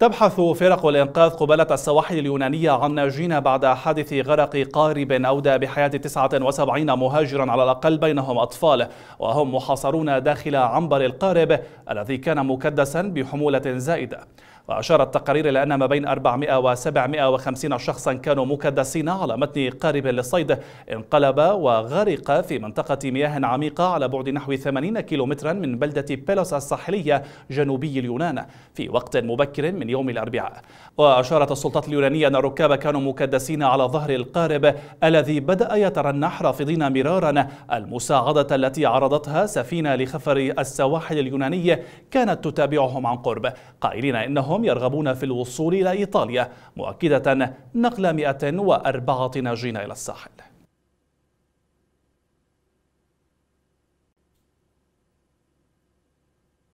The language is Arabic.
تبحث فرق الإنقاذ قبالة السواحل اليونانية عن ناجين بعد حادث غرق قارب أودى بحياة 79 مهاجرا على الأقل بينهم أطفال وهم محاصرون داخل عنبر القارب الذي كان مكدسا بحمولة زائدة وأشار التقارير إلى أن ما بين 400 و 750 شخصا كانوا مكدسين على متن قارب للصيد انقلب وغرق في منطقة مياه عميقة على بعد نحو 80 كيلومترا من بلدة بيلوس الساحلية جنوبي اليونان في وقت مبكر من يوم الأربعاء وأشارت السلطات اليونانية أن الركاب كانوا مكدسين على ظهر القارب الذي بدأ يترنح رافضين مرارا المساعدة التي عرضتها سفينة لخفر السواحل اليونانية كانت تتابعهم عن قرب قائلين إنهم أنهم يرغبون في الوصول إلى إيطاليا مؤكدة نقل 104 ناجين إلى الساحل